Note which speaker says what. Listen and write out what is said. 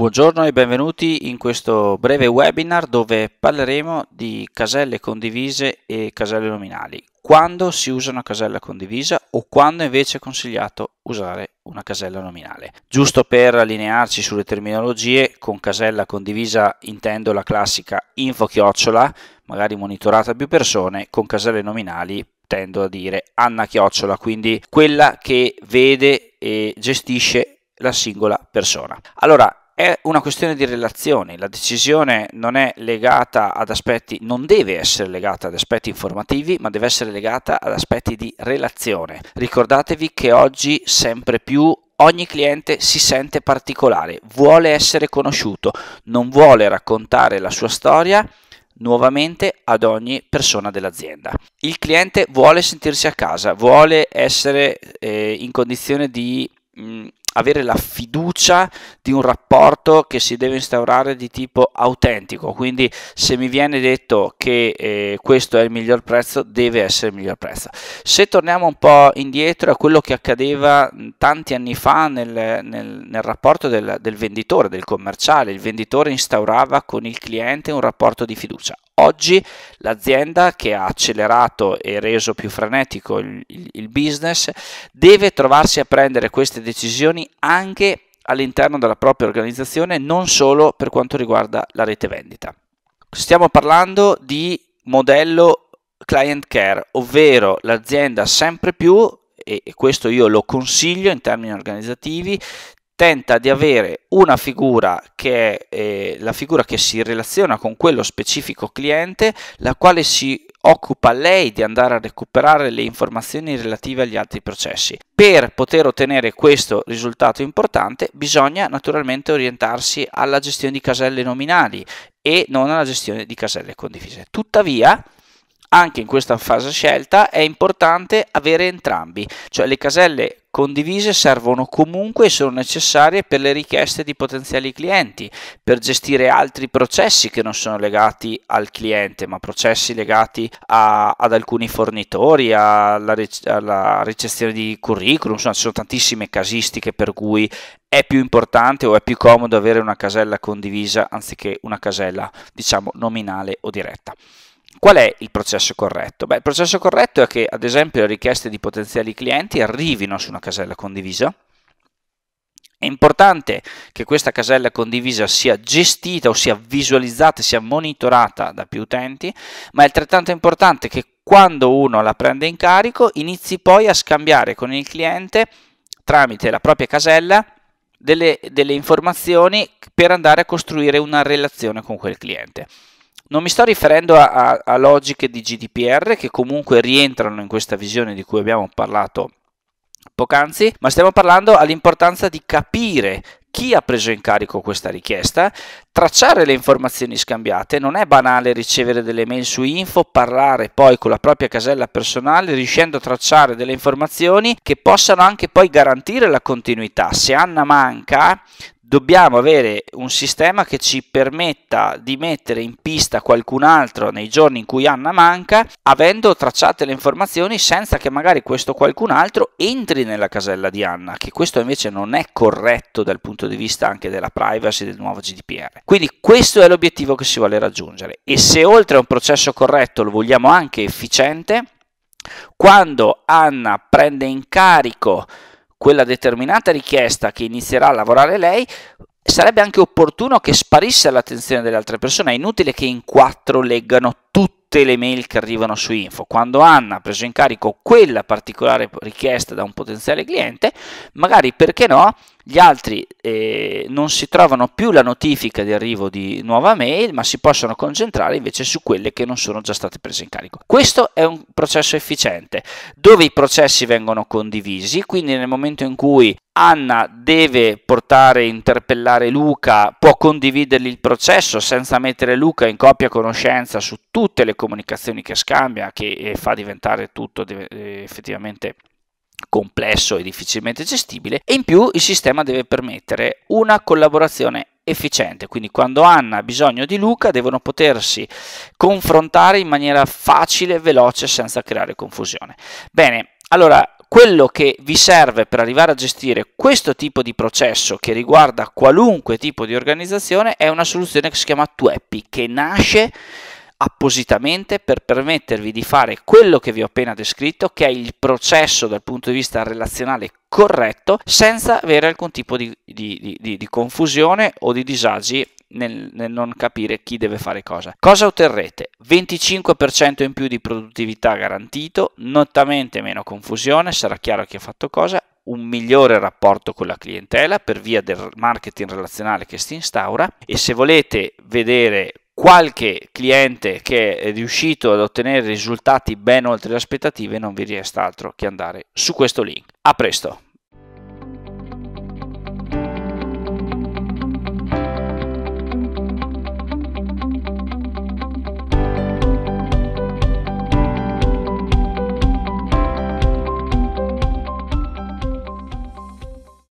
Speaker 1: Buongiorno e benvenuti in questo breve webinar dove parleremo di caselle condivise e caselle nominali. Quando si usa una casella condivisa o quando invece è consigliato usare una casella nominale. Giusto per allinearci sulle terminologie, con casella condivisa intendo la classica info chiocciola, magari monitorata a più persone, con caselle nominali tendo a dire Anna Chiocciola, quindi quella che vede e gestisce la singola persona. Allora, è una questione di relazioni, la decisione non è legata ad aspetti, non deve essere legata ad aspetti informativi, ma deve essere legata ad aspetti di relazione. Ricordatevi che oggi sempre più ogni cliente si sente particolare, vuole essere conosciuto, non vuole raccontare la sua storia nuovamente ad ogni persona dell'azienda. Il cliente vuole sentirsi a casa, vuole essere eh, in condizione di mh, mm, avere la fiducia di un rapporto che si deve instaurare di tipo autentico. Quindi se mi viene detto che eh, questo è il miglior prezzo, deve essere il miglior prezzo. Se torniamo un po' indietro a quello che accadeva tanti anni fa nel, nel, nel rapporto del, del venditore, del commerciale, il venditore instaurava con il cliente un rapporto di fiducia. Oggi l'azienda che ha accelerato e reso più frenetico il, il business deve trovarsi a prendere queste decisioni anche all'interno della propria organizzazione, non solo per quanto riguarda la rete vendita. Stiamo parlando di modello client care, ovvero l'azienda sempre più e questo io lo consiglio in termini organizzativi, tenta di avere una figura che è eh, la figura che si relaziona con quello specifico cliente, la quale si occupa lei di andare a recuperare le informazioni relative agli altri processi. Per poter ottenere questo risultato importante bisogna naturalmente orientarsi alla gestione di caselle nominali e non alla gestione di caselle condivise. Tuttavia, anche in questa fase scelta è importante avere entrambi, cioè le caselle condivise servono comunque e sono necessarie per le richieste di potenziali clienti, per gestire altri processi che non sono legati al cliente, ma processi legati a, ad alcuni fornitori, alla, alla ricezione di curriculum, insomma ci sono tantissime casistiche per cui è più importante o è più comodo avere una casella condivisa anziché una casella diciamo nominale o diretta. Qual è il processo corretto? Beh, il processo corretto è che, ad esempio, le richieste di potenziali clienti arrivino su una casella condivisa. È importante che questa casella condivisa sia gestita o sia visualizzata, sia monitorata da più utenti, ma è altrettanto importante che quando uno la prende in carico inizi poi a scambiare con il cliente tramite la propria casella delle, delle informazioni per andare a costruire una relazione con quel cliente. Non mi sto riferendo a, a, a logiche di GDPR che comunque rientrano in questa visione di cui abbiamo parlato poc'anzi, ma stiamo parlando all'importanza di capire chi ha preso in carico questa richiesta, tracciare le informazioni scambiate, non è banale ricevere delle mail su info, parlare poi con la propria casella personale riuscendo a tracciare delle informazioni che possano anche poi garantire la continuità. Se Anna manca, dobbiamo avere un sistema che ci permetta di mettere in pista qualcun altro nei giorni in cui Anna manca, avendo tracciate le informazioni senza che magari questo qualcun altro entri nella casella di Anna, che questo invece non è corretto dal punto di vista anche della privacy del nuovo GDPR. Quindi questo è l'obiettivo che si vuole raggiungere e se oltre a un processo corretto lo vogliamo anche efficiente, quando Anna prende in carico quella determinata richiesta che inizierà a lavorare lei, sarebbe anche opportuno che sparisse all'attenzione delle altre persone, è inutile che in quattro leggano tutto tutte le mail che arrivano su info. Quando Anna ha preso in carico quella particolare richiesta da un potenziale cliente, magari perché no, gli altri eh, non si trovano più la notifica di arrivo di nuova mail, ma si possono concentrare invece su quelle che non sono già state prese in carico. Questo è un processo efficiente dove i processi vengono condivisi, quindi nel momento in cui Anna deve portare, interpellare Luca, può condividergli il processo senza mettere Luca in coppia conoscenza su tutte le comunicazioni che scambia, che eh, fa diventare tutto eh, effettivamente complesso e difficilmente gestibile e in più il sistema deve permettere una collaborazione efficiente, quindi quando Anna ha bisogno di Luca devono potersi confrontare in maniera facile e veloce senza creare confusione. Bene, allora quello che vi serve per arrivare a gestire questo tipo di processo che riguarda qualunque tipo di organizzazione è una soluzione che si chiama Tueppi che nasce appositamente per permettervi di fare quello che vi ho appena descritto, che è il processo dal punto di vista relazionale corretto, senza avere alcun tipo di, di, di, di confusione o di disagi nel, nel, non capire chi deve fare cosa. Cosa otterrete? 25% in più di produttività garantito, notamente meno confusione, sarà chiaro chi ha fatto cosa, un migliore rapporto con la clientela per via del marketing relazionale che si instaura e se volete vedere qualche cliente che è riuscito ad ottenere risultati ben oltre le aspettative, non vi resta altro che andare su questo link. A presto!